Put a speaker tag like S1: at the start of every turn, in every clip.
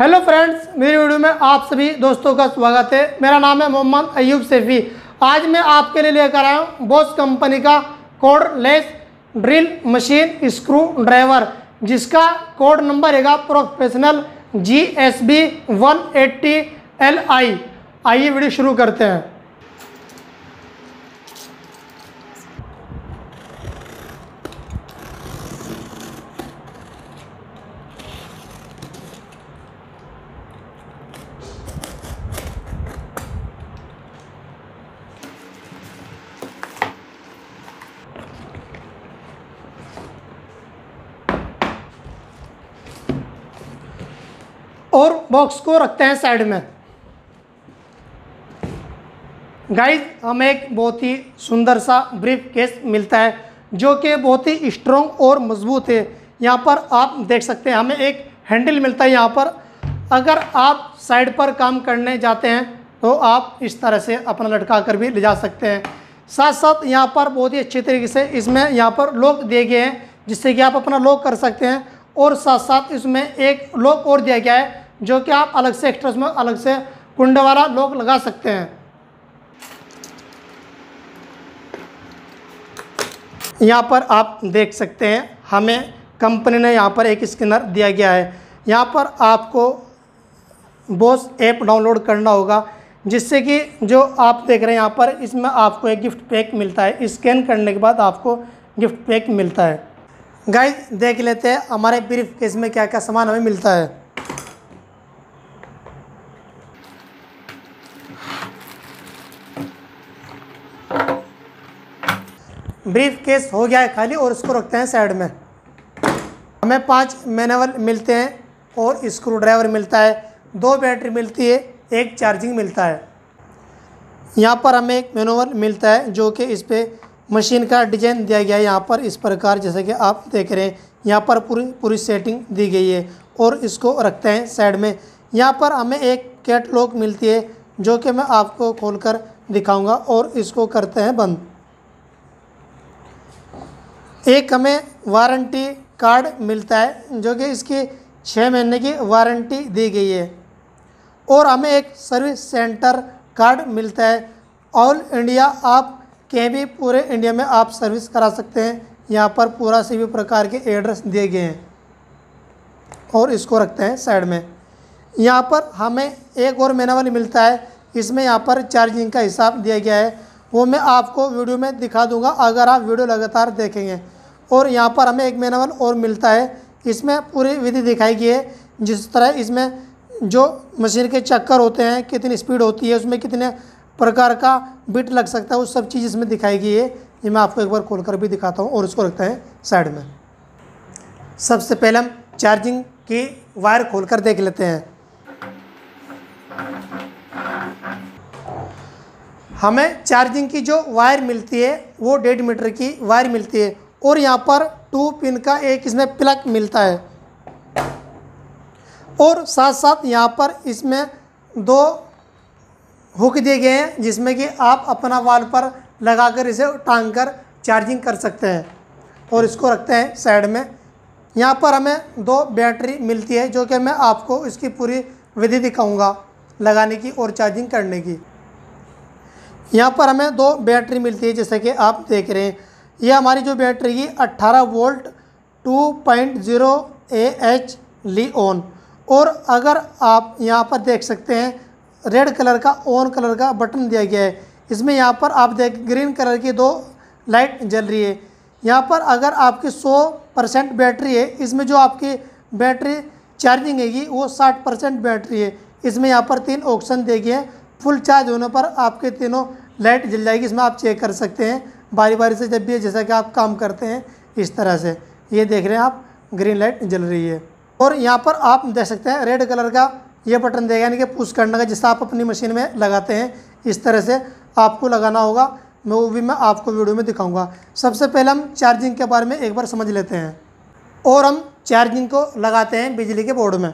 S1: hello friends मेरी video में आप सभी दोस्तों का स्वागत है मेरा नाम है मोहम्मद अयूब सेफ़ी आज मैं आपके लिए लेकर आया हूँ बोस कंपनी का cordless drill machine screwdriver जिसका कोड नंबर है professional G S B one eighty L I आइए वीडियो शुरू करते हैं और बॉक्स को रखते हैं साइड में गाइस हमें एक बहुत ही सुंदर सा ब्रीफ केस मिलता है जो कि बहुत ही स्ट्रॉन्ग और मजबूत है यहाँ पर आप देख सकते हैं हमें एक हैंडल मिलता है यहाँ पर अगर आप साइड पर काम करने जाते हैं तो आप इस तरह से अपना लटका कर भी ले जा सकते हैं साथ साथ यहाँ पर बहुत ही अच्छे तरीके से इसमें यहाँ पर लॉक दिए गए हैं जिससे कि आप अपना लॉक कर सकते हैं और साथ साथ इसमें एक लॉक और दिया गया है जो कि आप अलग से एक्स्ट्रा में अलग से कुंड वाला लोग लगा सकते हैं यहाँ पर आप देख सकते हैं हमें कंपनी ने यहाँ पर एक स्कैनर दिया गया है यहाँ पर आपको बोस ऐप डाउनलोड करना होगा जिससे कि जो आप देख रहे हैं यहाँ पर इसमें आपको एक गिफ्ट पैक मिलता है स्कैन करने के बाद आपको गिफ्ट पैक मिलता है गाइस देख लेते हैं हमारे ब्रीफ केस में क्या क्या सामान हमें मिलता है ब्रीफ केस हो गया है खाली और इसको रखते हैं साइड में हमें पांच मैनवल मिलते हैं और स्क्रू ड्राइवर मिलता है दो बैटरी मिलती है एक चार्जिंग मिलता है यहाँ पर हमें एक मैनोवल मिलता है जो कि इस पर मशीन का डिजाइन दिया गया है यहाँ पर इस प्रकार जैसे कि आप देख रहे हैं यहाँ पर पूरी पूरी सेटिंग दी गई है और इसको रखते हैं साइड में यहाँ पर हमें एक कैटलॉग मिलती है जो कि मैं आपको खोलकर दिखाऊंगा और इसको करते हैं बंद एक हमें वारंटी कार्ड मिलता है जो कि इसकी छः महीने की वारंटी दी गई है और हमें एक सर्विस सेंटर कार्ड मिलता है ऑल इंडिया आप कहीं भी पूरे इंडिया में आप सर्विस करा सकते हैं यहाँ पर पूरा भी प्रकार के एड्रेस दिए गए हैं और इसको रखते हैं साइड में यहाँ पर हमें एक और मैनुअल मिलता है इसमें यहाँ पर चार्जिंग का हिसाब दिया गया है वो मैं आपको वीडियो में दिखा दूंगा अगर आप वीडियो लगातार देखेंगे और यहाँ पर हमें एक वन और मिलता है इसमें पूरी विधि दिखाई गई है जिस तरह इसमें जो मशीन के चक्कर होते हैं कितनी स्पीड होती है उसमें कितने प्रकार का बिट लग सकता है वो सब चीज़ इसमें दिखाई गई है ये मैं आपको एक बार खोल कर भी दिखाता हूँ और उसको रखते हैं साइड में सबसे पहले हम चार्जिंग की वायर खोल कर देख लेते हैं हमें चार्जिंग की जो वायर मिलती है वो डेढ़ मीटर की वायर मिलती है और यहाँ पर टू पिन का एक इसमें प्लग मिलता है और साथ साथ यहाँ पर इसमें दो हुक दिए गए हैं जिसमें कि आप अपना वाल पर लगाकर इसे टांग कर चार्जिंग कर सकते हैं और इसको रखते हैं साइड में यहाँ पर हमें दो बैटरी मिलती है जो कि मैं आपको इसकी पूरी विधि दिखाऊंगा लगाने की और चार्जिंग करने की यहाँ पर हमें दो बैटरी मिलती है जैसे कि आप देख रहे हैं ये हमारी जो बैटरी है 18 वोल्ट 2.0 एच ऑन और अगर आप यहाँ पर देख सकते हैं रेड कलर का ऑन कलर का बटन दिया गया है इसमें यहाँ पर आप देख ग्रीन कलर की दो लाइट जल रही है यहाँ पर अगर आपकी 100 परसेंट बैटरी है इसमें जो आपकी बैटरी चार्जिंग हैगी वो 60 परसेंट बैटरी है इसमें यहाँ पर तीन ऑप्शन दिए गए हैं फुल चार्ज होने पर आपके तीनों लाइट जल जाएगी इसमें आप चेक कर सकते हैं बारी बारी से जब भी जैसा कि आप काम करते हैं इस तरह से ये देख रहे हैं आप ग्रीन लाइट जल रही है और यहाँ पर आप देख सकते हैं रेड कलर का ये बटन देगा यानी कि पुश करने का जिससे आप अपनी मशीन में लगाते हैं इस तरह से आपको लगाना होगा मैं वो भी मैं आपको वीडियो में दिखाऊंगा सबसे पहले हम चार्जिंग के बारे में एक बार समझ लेते हैं और हम चार्जिंग को लगाते हैं बिजली के बोर्ड में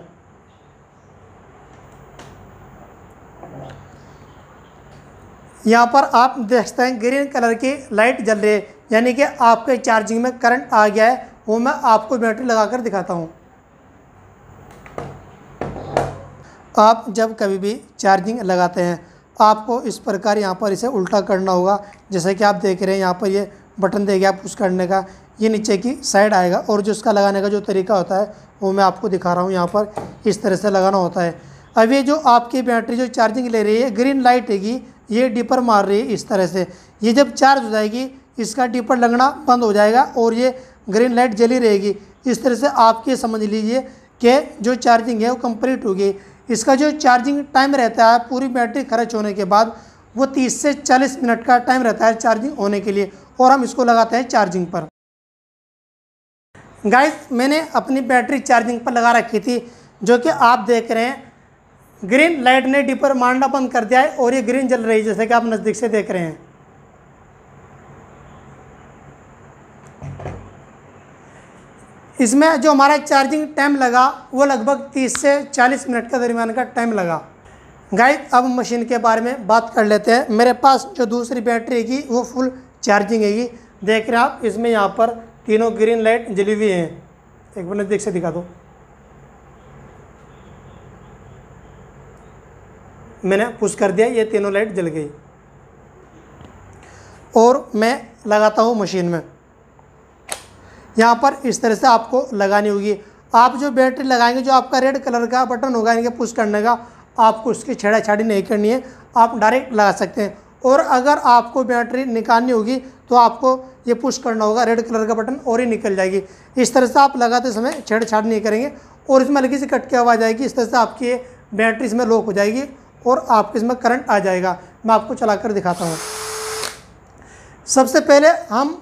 S1: यहाँ पर आप देख सकते हैं ग्रीन कलर की लाइट जल रही है यानी कि आपके चार्जिंग में करंट आ गया है वो मैं आपको बैटरी लगा कर दिखाता हूँ आप जब कभी भी चार्जिंग लगाते हैं आपको इस प्रकार यहाँ पर इसे उल्टा करना होगा जैसे कि आप देख रहे हैं यहाँ पर ये बटन देगा पुश करने का ये नीचे की साइड आएगा और जो इसका लगाने का जो तरीका होता है वो मैं आपको दिखा रहा हूँ यहाँ पर इस तरह से लगाना होता है अब ये जो आपकी बैटरी जो चार्जिंग ले रही है ग्रीन लाइट हैगी ये डिपर मार रही है इस तरह से ये जब चार्ज हो जाएगी इसका डिपर लगना बंद हो जाएगा और ये ग्रीन लाइट जली रहेगी इस तरह से आप ये समझ लीजिए कि जो चार्जिंग है वो कंप्लीट होगी इसका जो चार्जिंग टाइम रहता है पूरी बैटरी खर्च होने के बाद वो 30 से 40 मिनट का टाइम रहता है चार्जिंग होने के लिए और हम इसको लगाते हैं चार्जिंग पर गाइस मैंने अपनी बैटरी चार्जिंग पर लगा रखी थी जो कि आप देख रहे हैं ग्रीन लाइट ने डिपर मांडा बंद कर दिया है और ये ग्रीन जल रही है जैसे कि आप नज़दीक से देख रहे हैं इसमें जो हमारा चार्जिंग टाइम लगा वो लगभग 30 से 40 मिनट के दरमियान का टाइम लगा गाइस अब मशीन के बारे में बात कर लेते हैं मेरे पास जो दूसरी बैटरी है वो फुल चार्जिंग हैगी देख रहे हैं आप इसमें यहाँ पर तीनों ग्रीन लाइट जली हुई हैं एक बार नज़दीक से दिखा दो मैंने पुश कर दिया ये तीनों लाइट जल गई और मैं लगाता हूँ मशीन में यहाँ पर इस तरह से आपको लगानी होगी आप जो बैटरी लगाएंगे जो आपका रेड कलर का बटन होगा इनके पुश करने का आपको उसकी छेड़ाछाड़ी नहीं करनी है आप डायरेक्ट लगा सकते हैं और अगर आपको बैटरी निकालनी होगी तो आपको ये पुश करना होगा रेड कलर का बटन और ही निकल जाएगी इस तरह से आप लगाते समय छेड़छाड़ नहीं करेंगे और इसमें हल्की सी कट की आवाज़ आएगी इस तरह से आपकी बैटरी इसमें लॉक हो जाएगी और आपके इसमें करंट आ जाएगा मैं आपको चला कर दिखाता हूँ सबसे पहले हम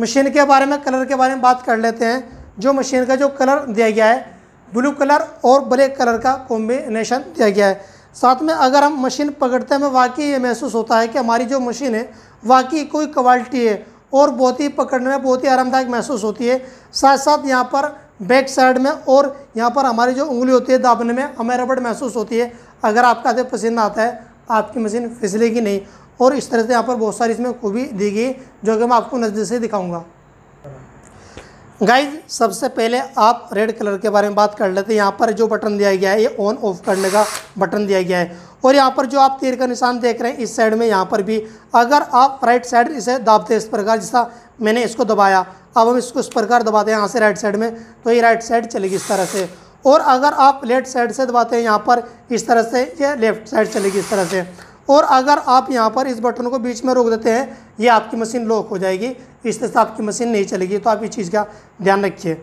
S1: मशीन के बारे में कलर के बारे में बात कर लेते हैं जो मशीन का जो कलर दिया गया है ब्लू कलर और ब्लैक कलर का कॉम्बिनेशन दिया गया है साथ में अगर हम मशीन पकड़ते हैं हमें वाकई ये महसूस होता है कि हमारी जो मशीन है वाकई कोई क्वालिटी है और बहुत ही पकड़ने में बहुत ही आरामदायक महसूस होती है साथ साथ यहाँ पर बैक साइड में और यहाँ पर हमारी जो उंगली होती है दाबने में हमें रबड़ महसूस होती है अगर आपका हाथ पसंद आता है आपकी मशीन फिसलेगी नहीं और इस तरह से यहाँ पर बहुत सारी इसमें खूबी दी गई जो कि मैं आपको नज़दीक से दिखाऊंगा गाइज सबसे पहले आप रेड कलर के बारे में बात कर लेते हैं यहाँ पर जो बटन दिया गया है ये ऑन ऑफ करने का बटन दिया गया है और यहाँ पर जो आप तीर का निशान देख रहे हैं इस साइड में यहाँ पर भी अगर आप राइट साइड इसे दाबते इस प्रकार जैसा मैंने इसको दबाया अब हम इसको इस प्रकार दबाते हैं यहाँ से राइट साइड में तो ये राइट साइड चलेगी इस तरह से और अगर आप लेफ्ट साइड से दबाते हैं यहाँ पर इस तरह से ये लेफ्ट साइड चलेगी इस तरह से और अगर आप यहाँ पर इस बटन को बीच में रोक देते हैं ये आपकी मशीन लॉक हो जाएगी इस तरह से आपकी मशीन नहीं चलेगी तो आप इस चीज़ का ध्यान रखिए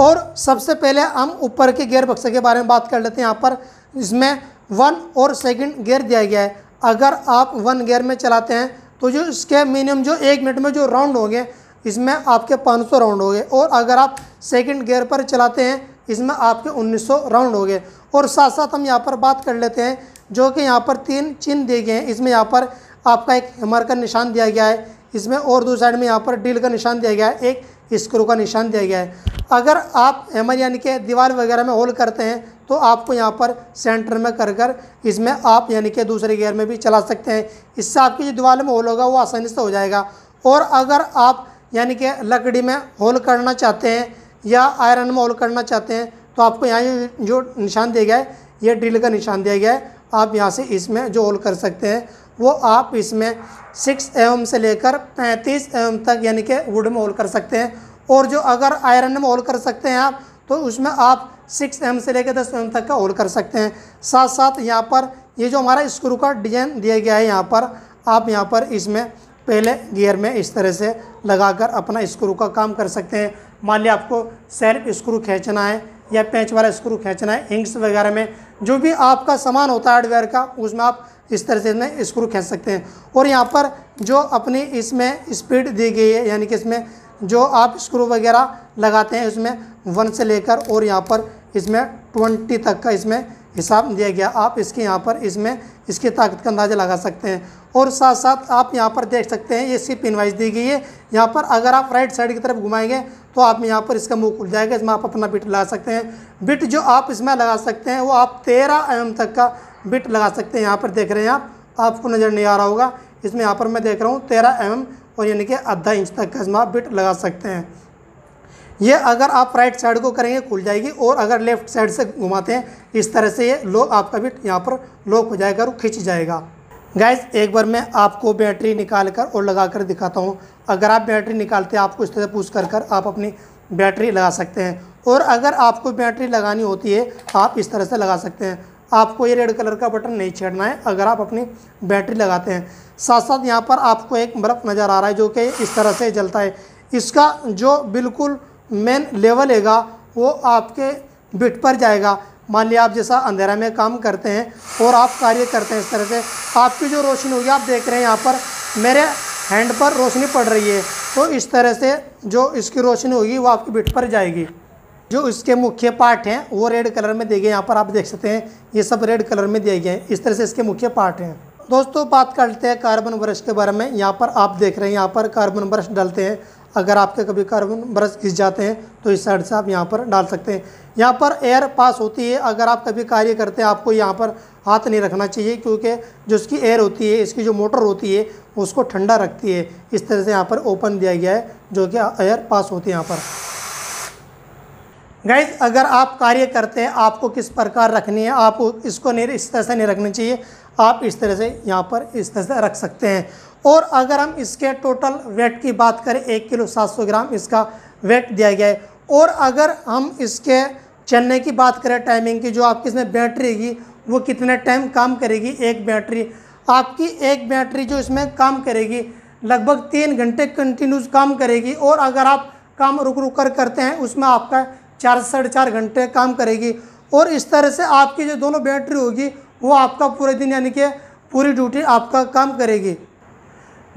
S1: और सबसे पहले हम ऊपर के गेयर बक्से के बारे में बात कर लेते हैं यहाँ पर इसमें वन और सेकंड गेयर दिया गया है अगर आप वन गेयर में चलाते हैं तो जो इसके मिनिमम जो एक मिनट में जो राउंड होंगे इसमें आपके 500 राउंड हो गए और अगर आप सेकंड गियर पर चलाते हैं इसमें आपके 1900 राउंड हो गए और साथ साथ हम यहाँ पर बात कर लेते हैं जो कि यहाँ पर तीन चिन्ह दिए गए हैं इसमें यहाँ पर आपका एक हेमर का निशान दिया गया है इसमें और दो साइड में यहाँ पर डील का निशान दिया गया है एक स्क्रू का निशान दिया गया है अगर आप हेमर यानी कि दीवार वगैरह में होल करते हैं तो आपको यहाँ पर सेंटर में कर कर इसमें आप यानी कि दूसरे गियर में भी चला सकते हैं इससे आपकी जो दीवार में होल होगा वो आसानी से हो जाएगा और अगर आप यानी कि लकड़ी में होल करना चाहते हैं या आयरन में होल करना चाहते हैं तो आपको यहाँ जो निशान दिया गया है ये ड्रिल का निशान दिया गया है आप यहाँ से इसमें जो होल कर सकते हैं वो आप इसमें सिक्स एम से लेकर पैंतीस एम तक यानी कि वुड में होल कर सकते हैं और जो अगर आयरन में होल कर सकते हैं आप तो उसमें आप सिक्स एम से लेकर दस एम तक का होल कर सकते हैं साथ साथ यहाँ पर ये जो हमारा स्क्रू का डिजाइन दिया गया है यहाँ पर आप यहाँ पर इसमें पहले गियर में इस तरह से लगाकर अपना स्क्रू का काम कर सकते हैं मान लिया आपको सेल्फ स्क्रू खींचना है या पेंच वाला स्क्रू खींचना है इंक्स वगैरह में जो भी आपका सामान होता है हार्डवेयर का उसमें आप इस तरह से इसमें स्क्रू खींच सकते हैं और यहाँ पर जो अपनी इसमें स्पीड दी गई है यानी कि इसमें जो आप स्क्रू वगैरह लगाते हैं इसमें वन से लेकर और यहाँ पर इसमें ट्वेंटी तक का इसमें हिसाब दिया गया आप इसके यहाँ पर इसमें इसकी ताकत का अंदाज़ा लगा सकते हैं और साथ साथ आप यहाँ पर देख सकते हैं ये सी इनवाइस दी गई है यहाँ पर अगर आप राइट साइड की तरफ घुमाएंगे तो आप यहाँ पर इसका मुँह खुल जाएगा इसमें आप अपना बिट लगा सकते हैं बिट जो आप इसमें लगा सकते हैं वो आप तेरह एम तक का बिट लगा सकते हैं यहाँ पर देख रहे हैं आप आपको नज़र नहीं आ रहा होगा इसमें यहाँ पर मैं देख रहा हूँ तेरह एम और यानी कि आधा इंच तक का इसमें आप बिट लगा सकते हैं ये अगर आप राइट साइड को करेंगे खुल जाएगी और अगर लेफ्ट साइड से घुमाते हैं इस तरह से ये लो आपका भी यहाँ पर लॉक हो जाएगा और खिंच जाएगा गैस एक बार मैं आपको बैटरी निकाल कर और लगा कर दिखाता हूँ अगर आप बैटरी निकालते हैं आपको इस तरह पूछ कर कर आप अपनी बैटरी लगा सकते हैं और अगर आपको बैटरी लगानी होती है आप इस तरह से लगा सकते हैं आपको ये रेड कलर का बटन नहीं छेड़ना है अगर आप अपनी बैटरी लगाते हैं साथ साथ यहाँ पर आपको एक बर्फ़ नज़र आ रहा है जो कि इस तरह से जलता है इसका जो बिल्कुल मेन लेवल हैगा वो आपके बिट पर जाएगा मान लिया आप जैसा अंधेरा में काम करते हैं और आप कार्य करते हैं इस तरह से आपकी जो रोशनी होगी आप देख रहे हैं यहाँ पर मेरे हैंड पर रोशनी पड़ रही है तो इस तरह से जो इसकी रोशनी होगी वो आपकी बिट पर जाएगी जो इसके मुख्य पार्ट हैं वो रेड कलर में दिए गए यहाँ पर आप देख सकते हैं ये सब रेड कलर में दिए गए हैं इस तरह से इसके मुख्य पार्ट हैं दोस्तों बात करते हैं कार्बन ब्रश के बारे में यहाँ पर आप देख रहे हैं यहाँ पर कार्बन ब्रश डालते हैं अगर आपके कभी कार्बन ब्रश घिस जाते हैं तो इस साइड से आप यहाँ पर डाल सकते हैं यहाँ पर एयर पास होती है अगर आप कभी कार्य करते हैं आपको यहाँ पर हाथ नहीं रखना चाहिए क्योंकि जो इसकी एयर होती है इसकी जो मोटर होती है उसको ठंडा रखती है इस तरह से यहाँ पर ओपन दिया गया है जो कि एयर पास होती है यहाँ पर गैस अगर आप कार्य करते हैं आपको किस प्रकार रखनी है आपको इसको नहीं इस तरह से नहीं रखना चाहिए आप इस तरह से यहाँ पर इस तरह से रख सकते हैं और अगर हम इसके टोटल वेट की बात करें एक किलो सात सौ ग्राम इसका वेट दिया गया है और अगर हम इसके चलने की बात करें टाइमिंग की जो आपकी इसमें बैटरी की वो कितने टाइम काम करेगी एक बैटरी आपकी एक बैटरी जो इसमें काम करेगी लगभग तीन घंटे कंटिन्यूस काम करेगी और अगर आप काम रुक रुक कर करते हैं उसमें आपका चार साढ़े चार घंटे काम करेगी और इस तरह से आपकी जो दोनों बैटरी होगी वो आपका पूरे दिन यानी कि पूरी ड्यूटी आपका काम करेगी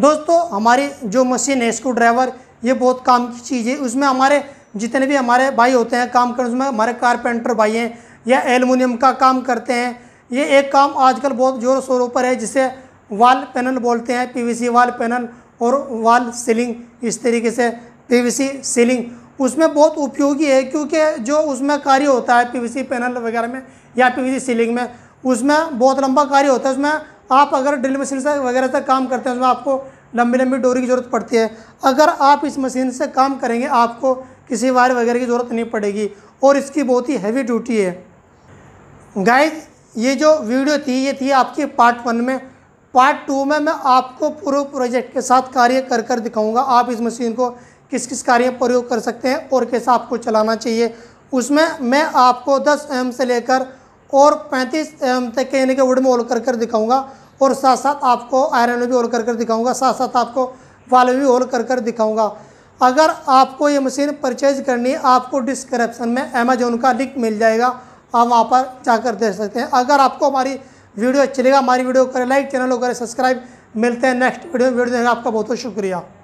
S1: दोस्तों हमारी जो मशीन है स्क्रू ड्राइवर ये बहुत काम की चीज़ है उसमें हमारे जितने भी हमारे भाई होते हैं काम कर उसमें हमारे कारपेंटर भाई हैं या एलमिनियम का काम करते हैं ये एक काम आजकल बहुत जोर शोरों पर है जिसे वाल पैनल बोलते हैं पीवीसी वाल पैनल और वाल सीलिंग इस तरीके से पीवीसी सीलिंग उसमें बहुत उपयोगी है क्योंकि जो उसमें कार्य होता है पीवीसी पैनल वगैरह में या पीवीसी सीलिंग में उसमें बहुत लंबा कार्य होता है उसमें आप अगर ड्रिल मशीन से वगैरह से काम करते हैं उसमें आपको लंबी लंबी डोरी की ज़रूरत पड़ती है अगर आप इस मशीन से काम करेंगे आपको किसी वायर वगैरह की ज़रूरत नहीं पड़ेगी और इसकी बहुत ही हैवी ड्यूटी है गाइज ये जो वीडियो थी ये थी आपकी पार्ट वन में पार्ट टू में मैं आपको पूरे प्रोजेक्ट के साथ कार्य कर कर दिखाऊँगा आप इस मशीन को किस किस कार्य प्रयोग कर सकते हैं और कैसा आपको चलाना चाहिए उसमें मैं आपको दस एम से लेकर और पैंतीस तक के यानी कि वुड में ओल कर कर दिखाऊँगा और साथ साथ आपको आयरन में भी होल कर कर दिखाऊँगा साथ साथ आपको वाल में भी होल कर कर दिखाऊँगा अगर आपको ये मशीन परचेज करनी है आपको डिस्क्रिप्सन में अमेजोन का लिंक मिल जाएगा आप वहाँ पर जाकर देख सकते हैं अगर आपको हमारी वीडियो अच्छी लगेगा हमारी वीडियो करें लाइक चैनल को करें सब्सक्राइब मिलते हैं नेक्स्ट वीडियो वीडियो देखने आपका बहुत बहुत शुक्रिया